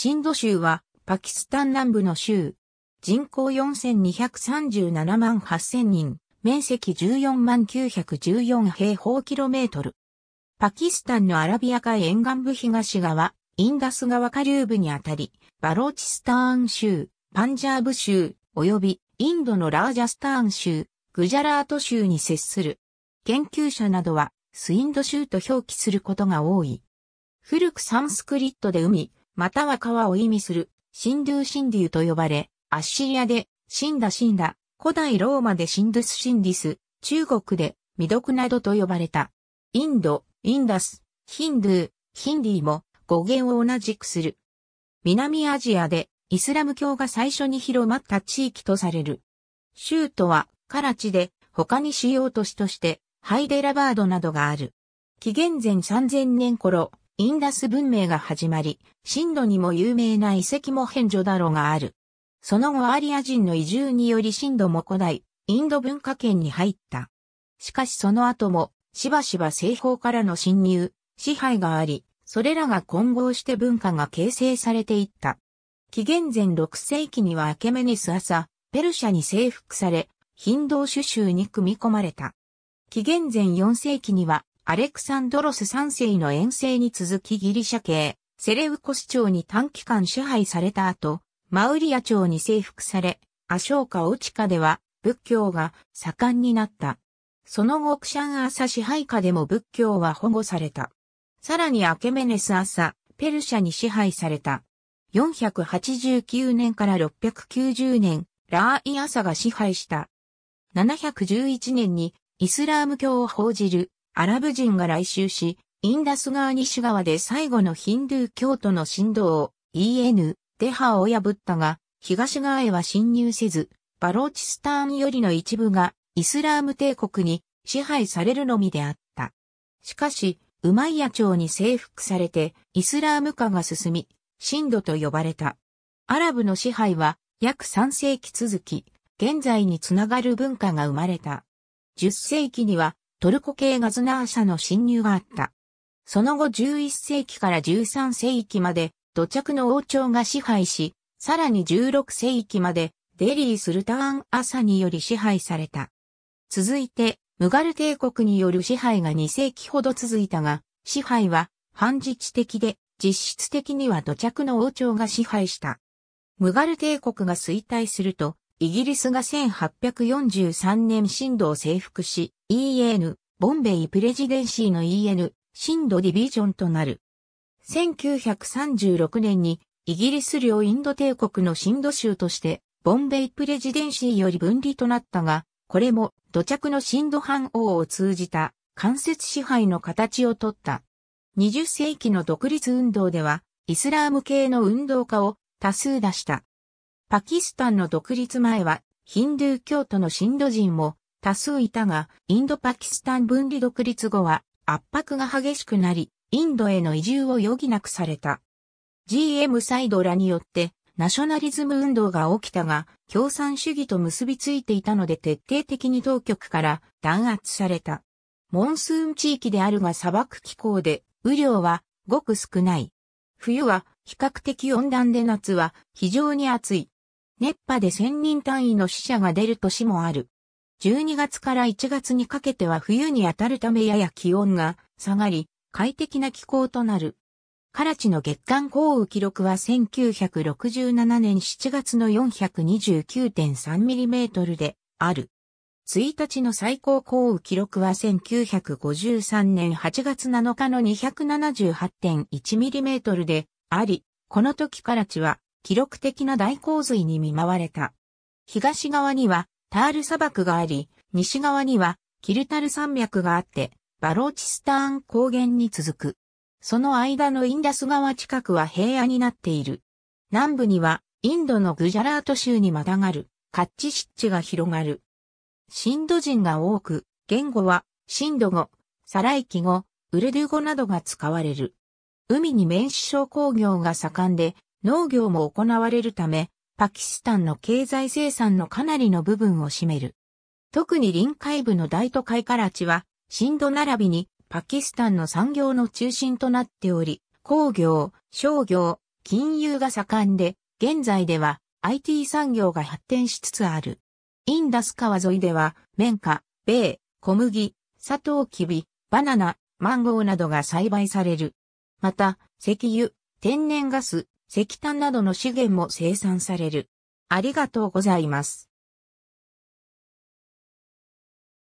シンド州はパキスタン南部の州。人口4237万8000人、面積14万914平方キロメートル。パキスタンのアラビア海沿岸部東側、インダス川下流部にあたり、バローチスターン州、パンジャーブ州、及びインドのラージャスターン州、グジャラート州に接する。研究者などは、スインド州と表記することが多い。古くサンスクリットで海、または川を意味する、シンドゥーシンデューと呼ばれ、アッシリアで、シンダシンダ、古代ローマでシンドゥスシンディス、中国で、未読などと呼ばれた。インド、インダス、ヒンドゥー、ヒンディーも語源を同じくする。南アジアでイスラム教が最初に広まった地域とされる。州都はカラチで他に主要都市としてハイデラバードなどがある。紀元前3000年頃、インダス文明が始まり、深度にも有名な遺跡も変ンだョダがある。その後アリア人の移住により深度も古代、インド文化圏に入った。しかしその後も、しばしば西方からの侵入、支配があり、それらが混合して文化が形成されていった。紀元前6世紀にはアケメネス朝、ペルシャに征服され、ヒンドーシュ州に組み込まれた。紀元前4世紀にはアレクサンドロス3世の遠征に続きギリシャ系、セレウコス朝に短期間支配された後、マウリア朝に征服され、アショーカ・オチカでは仏教が盛んになった。その後クシャン・アサ支配下でも仏教は保護された。さらにアケメネス・アサ、ペルシャに支配された。489年から690年、ラーイ・アサが支配した。711年にイスラーム教を報じるアラブ人が来襲し、インダス川西側で最後のヒンドゥー教徒の神道、EN、デハを破ったが、東側へは侵入せず、バローチスターンよりの一部がイスラーム帝国に支配されるのみであった。しかし、ウマイヤ朝に征服されてイスラーム化が進み、神度と呼ばれた。アラブの支配は約3世紀続き、現在につながる文化が生まれた。10世紀にはトルコ系ガズナー社の侵入があった。その後11世紀から13世紀まで土着の王朝が支配し、さらに16世紀までデリー・スルターン・アサにより支配された。続いて、ムガル帝国による支配が2世紀ほど続いたが、支配は反自治的で、実質的には土着の王朝が支配した。ムガル帝国が衰退すると、イギリスが1843年震度を征服し、EN、ボンベイプレジデンシーの EN、震度ディビジョンとなる。1936年にイギリス領インド帝国の震度州として、ボンベイプレジデンシーより分離となったが、これも土着の震度半王を通じた間接支配の形をとった。20世紀の独立運動では、イスラーム系の運動家を多数出した。パキスタンの独立前は、ヒンドゥー教徒のシンド人も多数いたが、インドパキスタン分離独立後は圧迫が激しくなり、インドへの移住を余儀なくされた。GM サイドらによってナショナリズム運動が起きたが、共産主義と結びついていたので徹底的に当局から弾圧された。モンスーン地域であるが砂漠気候で、雨量はごく少ない。冬は比較的温暖で夏は非常に暑い。熱波で1000人単位の死者が出る年もある。12月から1月にかけては冬に当たるためやや気温が下がり、快適な気候となる。カラチの月間降雨記録は1967年7月の 429.3mm である。1日の最高降雨記録は1953年8月7日の 278.1mm であり、この時カラチは記録的な大洪水に見舞われた。東側にはタール砂漠があり、西側にはキルタル山脈があって、バローチスターン高原に続く。その間のインダス川近くは平野になっている。南部にはインドのグジャラート州にまたがるカッチ湿地が広がる。シンド人が多く、言語はシンド語、サライキ語、ウルドゥ語などが使われる。海に面子商工業が盛んで、農業も行われるため、パキスタンの経済生産のかなりの部分を占める。特に臨海部の大都会カラチは、震度並びにパキスタンの産業の中心となっており、工業、商業、金融が盛んで、現在では IT 産業が発展しつつある。インダス川沿いでは、綿花、米、小麦、サトウキビ、バナナ、マンゴーなどが栽培される。また、石油、天然ガス、石炭などの資源も生産される。ありがとうございます。